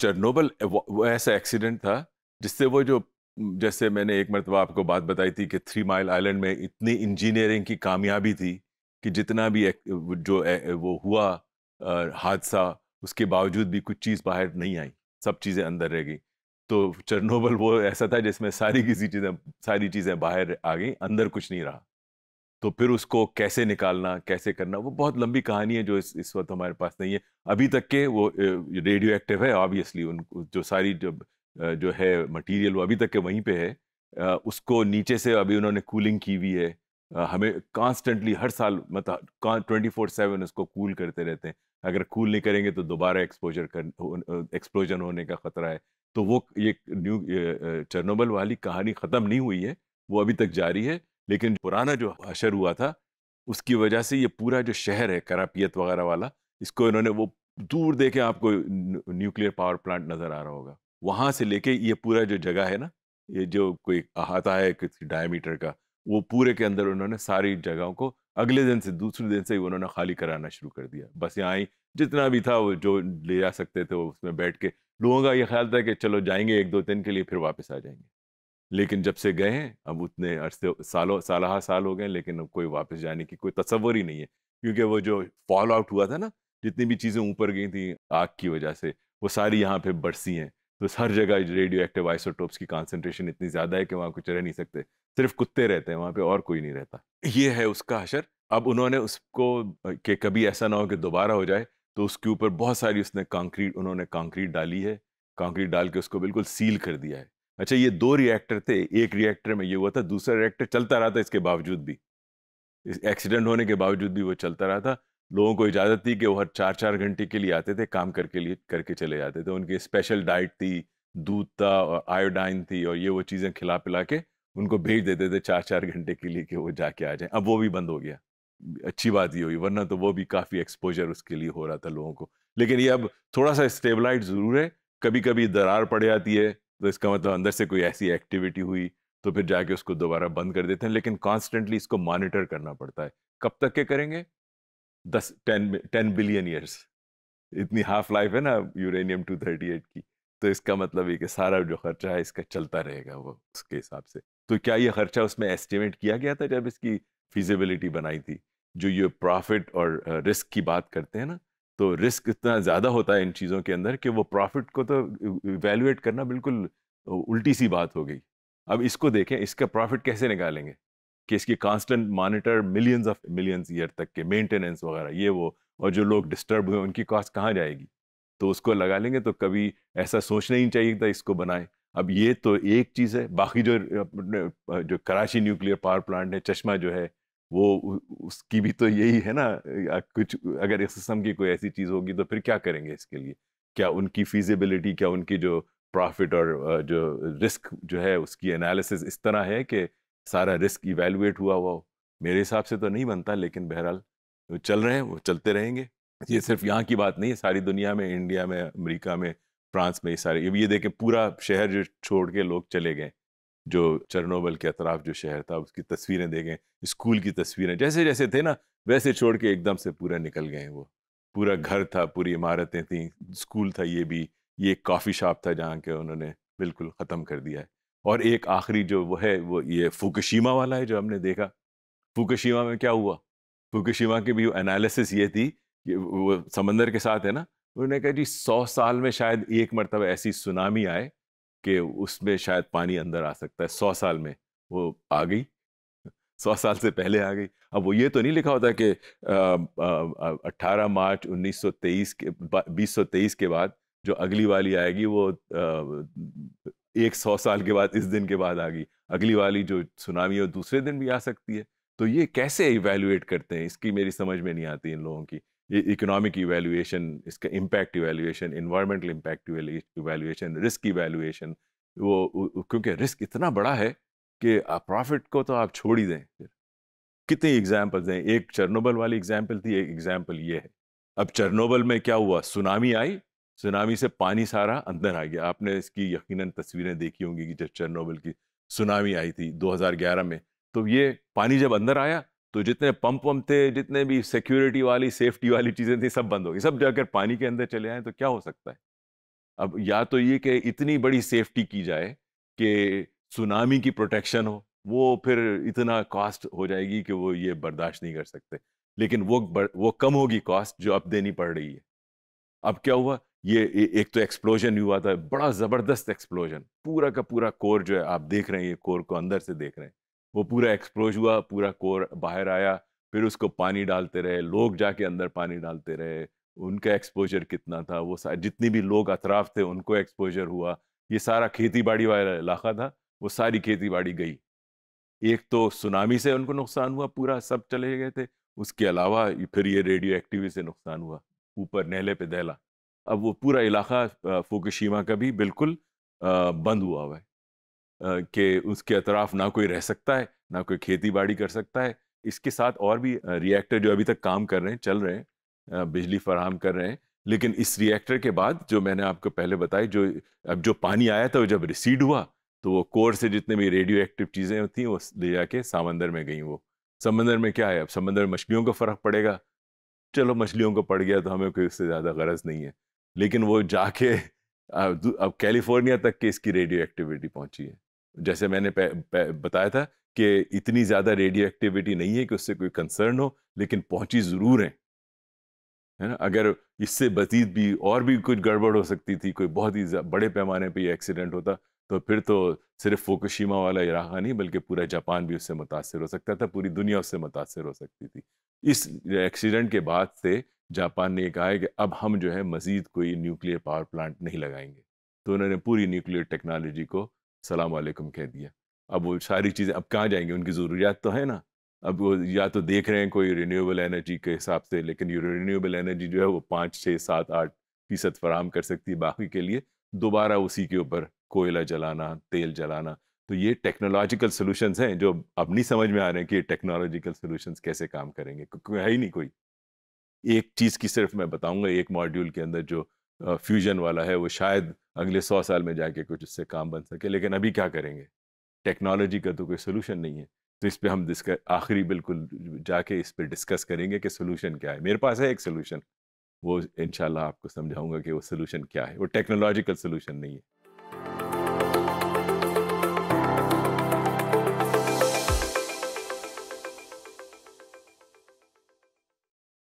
चरनोबल वो ऐसा एक्सीडेंट था जिससे वो जो जैसे मैंने एक मरतबा आपको बात बताई थी कि थ्री माइल आइलैंड में इतनी इंजीनियरिंग की कामयाबी थी कि जितना भी एक, जो ए, वो हुआ हादसा उसके बावजूद भी कुछ चीज़ बाहर नहीं आई सब चीज़ें अंदर रह गई तो चरनोबल वो ऐसा था जिसमें सारी किसी चीज़ें सारी चीज़ें बाहर आ गई अंदर कुछ नहीं रहा तो फिर उसको कैसे निकालना कैसे करना वो बहुत लंबी कहानी है जो इस इस वक्त हमारे पास नहीं है अभी तक के वो रेडियो एक्टिव है ऑब्वियसली उन जो सारी जो जो है मटेरियल वो अभी तक के वहीं पे है उसको नीचे से अभी उन्होंने कूलिंग की हुई है हमें कांस्टेंटली हर साल मतलब ट्वेंटी फोर सेवन उसको कूल करते रहते हैं अगर कूल नहीं करेंगे तो दोबारा एक्सपोजर कर एक्सप्लोजन होने का खतरा है तो वो ये न्यू चर्नोबल वाली कहानी ख़त्म नहीं हुई है वो अभी तक जारी है लेकिन पुराना जो अशर हुआ था उसकी वजह से ये पूरा जो शहर है करापियत वगैरह वाला इसको इन्होंने वो दूर देखे आपको न्यूक्लियर पावर प्लांट नज़र आ रहा होगा वहां से लेके ये पूरा जो जगह है ना ये जो कोई अहाता है किसी डायमीटर का वो पूरे के अंदर उन्होंने सारी जगहों को अगले दिन से दूसरे दिन से ही उन्होंने खाली कराना शुरू कर दिया बस यहाँ आई जितना भी था वो जो ले जा सकते थे वो उसमें बैठ के लोगों का ये ख्याल था कि चलो जाएंगे एक दो दिन के लिए फिर वापस आ जाएंगे लेकिन जब से गए हैं अब उतने अरसे सालों हाँ साल हो गए लेकिन अब कोई वापस जाने की कोई तस्वर ही नहीं है क्योंकि वो जो फॉल आउट हुआ था ना जितनी भी चीज़ें ऊपर गई थी आग की वजह से वो सारी यहाँ पे बरसी हैं तो हर जगह रेडियो एक्टिव आइसोटोप्स की कॉन्सेंट्रेशन इतनी ज़्यादा है कि वहाँ कुछ रह नहीं सकते सिर्फ कुत्ते रहते हैं वहाँ पर और कोई नहीं रहता ये है उसका अशर अब उन्होंने उसको कि कभी ऐसा ना हो कि दोबारा हो जाए तो उसके ऊपर बहुत सारी उसने कंक्रीट उन्होंने कंक्रीट डाली है कंक्रीट डाल के उसको बिल्कुल सील कर दिया है अच्छा ये दो रिएक्टर थे एक रिएक्टर में ये हुआ था दूसरा रिएक्टर चलता रहा था इसके बावजूद भी इस एक्सीडेंट होने के बावजूद भी वो चलता रहा था लोगों को इजाज़त थी कि वो हर चार चार घंटे के लिए आते थे काम करके लिए करके चले जाते थे उनकी स्पेशल डाइट थी दूध था और आयोडाइन थी और ये वो चीज़ें खिला पिला के उनको भेज देते थे चार चार घंटे के लिए कि वो जाके आ जाए अब वो भी बंद हो गया अच्छी बात ये हुई वरना तो वो भी काफ़ी एक्सपोजर उसके लिए हो रहा था लोगों को लेकिन ये अब थोड़ा सा स्टेबलाइट ज़रूर है कभी कभी दरार पड़ जाती है तो इसका मतलब अंदर से कोई ऐसी एक्टिविटी हुई तो फिर जाके उसको दोबारा बंद कर देते हैं लेकिन कॉन्स्टेंटली इसको मॉनिटर करना पड़ता है कब तक के करेंगे दस टेन टेन बिलियन ईयर्स इतनी हाफ लाइफ है ना यूरेनियम टू थर्टी एट की तो इसका मतलब ये कि सारा जो खर्चा है इसका चलता रहेगा वो उसके हिसाब से तो क्या ये खर्चा उसमें एस्टिमेट किया गया था जब इसकी फिजिबिलिटी बनाई थी जो ये प्रॉफिट और रिस्क की बात करते हैं ना तो रिस्क इतना ज़्यादा होता है इन चीज़ों के अंदर कि वो प्रॉफिट को तो वैल्यूएट करना बिल्कुल उल्टी सी बात हो गई अब इसको देखें इसका प्रॉफिट कैसे निकालेंगे कि इसकी constant monitor millions of millions year तक के मेंटेनेंस वगैरह ये वो और जो लोग डिस्टर्ब हुए उनकी कॉस्ट कहाँ जाएगी तो उसको लगा लेंगे तो कभी ऐसा सोचना ही चाहिए था इसको बनाएं अब ये तो एक चीज़ है बाकी जो जो कराची न्यूक्लियर पावर प्लांट है चश्मा जो है वो उसकी भी तो यही है ना कुछ अगर इस किस्म की कोई ऐसी चीज़ होगी तो फिर क्या करेंगे इसके लिए क्या उनकी फीजिबिलिटी क्या उनकी जो प्रॉफिट और जो रिस्क जो है उसकी एनालिसिस इस तरह है कि सारा रिस्क इवेलुएट हुआ हुआ हो मेरे हिसाब से तो नहीं बनता लेकिन बहरहाल चल रहे हैं वो चलते रहेंगे ये सिर्फ यहाँ की बात नहीं है सारी दुनिया में इंडिया में अमेरिका में फ्रांस में ये सारे ये देखें पूरा शहर जो छोड़ के लोग चले गए जो चरनोबल के अतराफ जो शहर था उसकी तस्वीरें देखें स्कूल की तस्वीरें जैसे जैसे थे ना वैसे छोड़ के एकदम से पूरा निकल गए वो पूरा घर था पूरी इमारतें थी स्कूल था ये भी ये कॉफ़ी शॉप था जहाँ के उन्होंने बिल्कुल ख़त्म कर दिया है और एक आखिरी जो वो है वो ये फुकशीमा वाला है जो हमने देखा फुकशीमा में क्या हुआ फुकशीमा की भी एनालिसिस ये थी कि वो समंदर के साथ है ना उन्होंने कहा जी सौ साल में शायद एक मरतबा ऐसी सुनामी आए कि उसमें शायद पानी अंदर आ सकता है सौ साल में वो आ गई सौ साल से पहले आ गई अब वो ये तो नहीं लिखा होता कि अट्ठारह मार्च 1923 के बीस के बाद जो अगली वाली आएगी वो आ, एक सौ साल के बाद इस दिन के बाद आ गई अगली वाली जो सुनामी है वो दूसरे दिन भी आ सकती है तो ये कैसे इवेल्युएट करते हैं इसकी मेरी समझ में नहीं आती इन लोगों की इकोनॉमिक इवेल्युएशन इसका impact evaluation environmental impact evaluation risk evaluation वो क्योंकि रिस्क इतना बड़ा है कि प्रॉफिट को तो आप छोड़ ही दें फिर कितनी एग्जाम्पल दें एक चरनोबल वाली एग्जाम्पल थी एक एग्जाम्पल ये है अब चरनोबल में क्या हुआ सुनामी आई सुनामी से पानी सारा अंदर आ गया आपने इसकी यकीनन तस्वीरें देखी होंगी कि जब चरनोबल की सुनामी आई थी 2011 में तो ये पानी जब अंदर आया तो जितने पंप वम्प थे जितने भी सिक्योरिटी वाली सेफ्टी वाली चीज़ें थी सब बंद हो गई सब जाकर पानी के अंदर चले आए तो क्या हो सकता है अब या तो ये कि इतनी बड़ी सेफ्टी की जाए कि सुनामी की प्रोटेक्शन हो वो फिर इतना कॉस्ट हो जाएगी कि वो ये बर्दाश्त नहीं कर सकते लेकिन वो बर, वो कम होगी कॉस्ट जो अब देनी पड़ रही है अब क्या हुआ ये ए, एक तो एक्सप्लोजन हुआ था बड़ा ज़बरदस्त एक्सप्लोजन पूरा का पूरा कोर जो है आप देख रहे हैं ये कोर को अंदर से देख रहे हैं वो पूरा एक्सप्लोज हुआ पूरा कोर बाहर आया फिर उसको पानी डालते रहे लोग जाके अंदर पानी डालते रहे उनका एक्सपोजर कितना था वो जितनी भी लोग अतराफ थे उनको एक्सपोजर हुआ ये सारा खेती बाड़ी वाला इलाका था वो सारी खेती बाड़ी गई एक तो सुनामी से उनको नुकसान हुआ पूरा सब चले गए थे उसके अलावा फिर ये रेडियो एक्टिविटी से नुकसान हुआ ऊपर नहले पे दहला अब वो पूरा इलाका फोकशीमा का भी बिल्कुल बंद हुआ हुआ है कि उसके अतराफ ना कोई रह सकता है ना कोई खेती बाड़ी कर सकता है इसके साथ और भी रिएक्टर जो अभी तक काम कर रहे हैं चल रहे हैं बिजली फराहम कर रहे हैं लेकिन इस रिएक्टर के बाद जो मैंने आपको पहले बताई जो अब जो पानी आया था वो जब रिसीड हुआ तो वो कोर से जितने भी रेडियो एक्टिव चीज़ें होती वो ले जाके समंदर में गई वो समंदर में क्या है अब समंदर में मछलियों को फ़र्क पड़ेगा चलो मछलियों को पड़ गया तो हमें कोई उससे ज़्यादा गरज नहीं है लेकिन वो जाके अब कैलिफोर्निया तक के इसकी रेडियो एक्टिविटी पहुँची है जैसे मैंने पे, पे, बताया था कि इतनी ज़्यादा रेडियो एक्टिविटी नहीं है कि उससे कोई कंसर्न हो लेकिन पहुंची ज़रूर है है ना अगर इससे बतीत भी और भी कुछ गड़बड़ हो सकती थी कोई बहुत ही बड़े पैमाने पे ये एक्सीडेंट होता तो फिर तो सिर्फ फोकशीमा वाला इलाका नहीं बल्कि पूरा जापान भी उससे मुतासर हो सकता था पूरी दुनिया उससे मुतासर हो सकती थी इस एक्सीडेंट के बाद से जापान ने कहा है कि अब हम जो है मज़ीद कोई न्यूक्लियर पावर प्लांट नहीं लगाएंगे तो उन्होंने पूरी न्यूक्लियर टेक्नोलॉजी को सलाम वालेकुम कह दिया अब वो सारी चीज़ें अब कहाँ जाएंगी उनकी ज़रूरियात तो है ना अब वो या तो देख रहे हैं कोई रिन्यूएबल एनर्जी के हिसाब से लेकिन रिन्यूएबल एनर्जी जो है वो पाँच छः सात आठ फीसद फराम कर सकती है बाकी के लिए दोबारा उसी के ऊपर कोयला जलाना तेल जलाना तो ये टेक्नोलॉजिकल सोल्यूशंस हैं जो अब नहीं समझ में आ रहे हैं कि ये टेक्नोलॉजिकल सोल्यूशंस कैसे काम करेंगे क्योंकि है ही नहीं कोई एक चीज़ की सिर्फ मैं बताऊंगा एक मॉड्यूल के अंदर जो फ्यूजन वाला है वो शायद अगले सौ साल में जाके कुछ उससे काम बन सके लेकिन अभी क्या करेंगे टेक्नोलॉजी का तो कोई सोलूशन नहीं है तो इस पर हम डिस्कस आखिरी बिल्कुल जाके इस पर डिस्कस करेंगे कि सोलूशन क्या है मेरे पास है एक सोलूशन वो इनशाला आपको समझाऊंगा कि वो सोलूशन क्या है वो टेक्नोलॉजिकल सोलूशन नहीं है